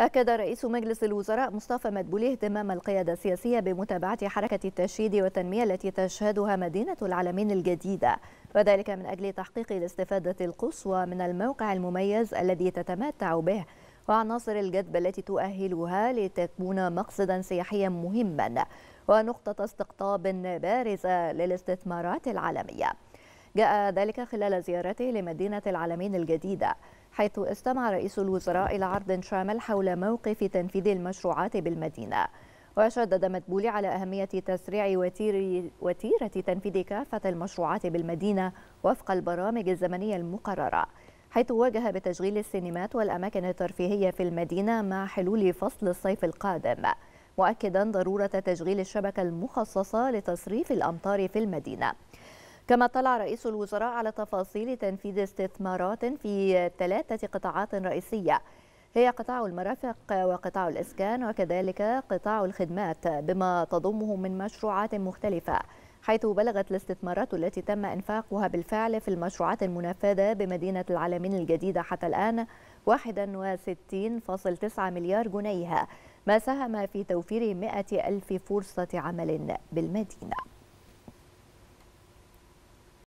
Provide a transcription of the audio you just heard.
أكد رئيس مجلس الوزراء مصطفى مدبولي اهتمام القيادة السياسية بمتابعة حركة التشييد والتنمية التي تشهدها مدينة العالمين الجديدة وذلك من أجل تحقيق الاستفادة القصوى من الموقع المميز الذي تتمتع به وعناصر الجذب التي تؤهلها لتكون مقصدا سياحيا مهما ونقطة استقطاب بارزة للاستثمارات العالمية جاء ذلك خلال زيارته لمدينة العالمين الجديدة حيث استمع رئيس الوزراء إلى عرض شامل حول موقف تنفيذ المشروعات بالمدينة وشدد مدبولي على أهمية تسريع وتيرة تنفيذ كافة المشروعات بالمدينة وفق البرامج الزمنية المقررة حيث واجه بتشغيل السينمات والأماكن الترفيهية في المدينة مع حلول فصل الصيف القادم مؤكدا ضرورة تشغيل الشبكة المخصصة لتصريف الأمطار في المدينة كما طلع رئيس الوزراء على تفاصيل تنفيذ استثمارات في ثلاثة قطاعات رئيسية هي قطاع المرافق وقطاع الإسكان وكذلك قطاع الخدمات بما تضمه من مشروعات مختلفة حيث بلغت الاستثمارات التي تم إنفاقها بالفعل في المشروعات المنفذة بمدينة العالمين الجديدة حتى الآن 61.9 مليار جنيه ما ساهم في توفير 100 ألف فرصة عمل بالمدينة